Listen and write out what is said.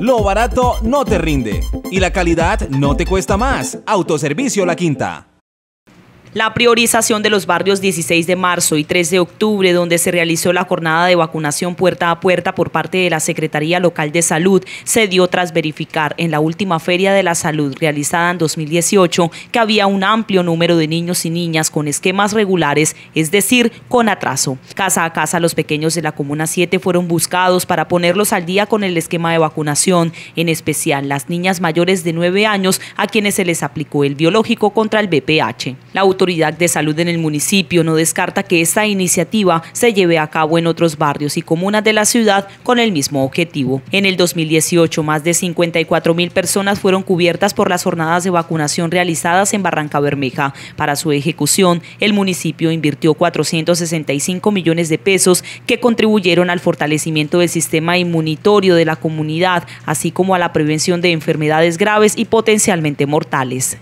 Lo barato no te rinde y la calidad no te cuesta más. Autoservicio La Quinta. La priorización de los barrios 16 de marzo y 3 de octubre, donde se realizó la jornada de vacunación puerta a puerta por parte de la Secretaría Local de Salud, se dio tras verificar en la última Feria de la Salud realizada en 2018 que había un amplio número de niños y niñas con esquemas regulares, es decir, con atraso. Casa a casa los pequeños de la Comuna 7 fueron buscados para ponerlos al día con el esquema de vacunación, en especial las niñas mayores de 9 años a quienes se les aplicó el biológico contra el BPH autoridad de salud en el municipio no descarta que esta iniciativa se lleve a cabo en otros barrios y comunas de la ciudad con el mismo objetivo. En el 2018, más de 54 mil personas fueron cubiertas por las jornadas de vacunación realizadas en Barranca Bermeja. Para su ejecución, el municipio invirtió 465 millones de pesos que contribuyeron al fortalecimiento del sistema inmunitorio de la comunidad, así como a la prevención de enfermedades graves y potencialmente mortales.